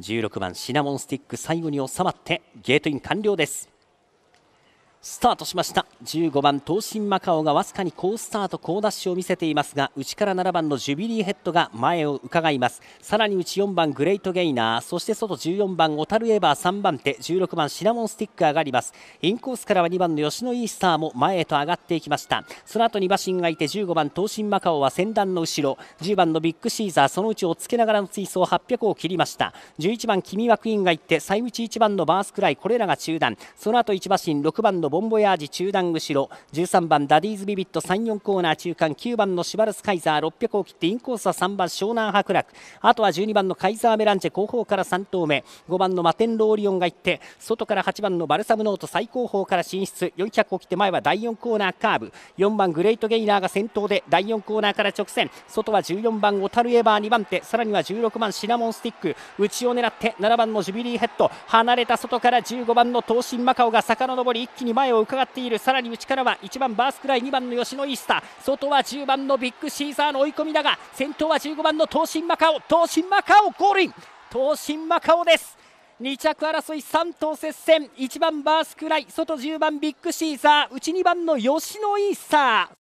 16番シナモンスティック最後に収まってゲートイン完了ですスタートしました15番東進マカオがわずかに好スタート好ダッシュを見せていますが内から7番のジュビリーヘッドが前を伺いますさらに内4番グレイトゲイナーそして外14番オタルエバー3番手16番シナモンスティック上がりますインコースからは2番の吉野イースターも前へと上がっていきましたその後2馬身がいて15番東進マカオは先段の後ろ10番のビッグシーザーそのうちをつけながらの追走800を切りました11番君はクイーンがいって最内1番のバースくらいこれらが中断その後1馬身6番のボンボヤージ中段後ろ13番ダディーズビビット34コーナー中間9番のシュバルスカイザー600を切ってインコースは3番湘南伯楽あとは12番のカイザーメランチェ後方から3投目5番のマテンローリオンが行って外から8番のバルサムノート最後方から進出400を切って前は第4コーナーカーブ4番グレートゲイナーが先頭で第4コーナーから直線外は14番オタルエバー2番手さらには16番シナモンスティック内を狙って7番のジュビリーヘッド離れた外から15番の東進マカオが坂の上り一気に前前を伺っているさらに内からは1番バースクライ2番の吉野イースター外は10番のビッグシーザーの追い込みだが先頭は15番の東進マカオ東進マカオゴールイン東進マカオです2着争い3頭接戦1番バースクライ外10番ビッグシーザー内2番の吉野イースター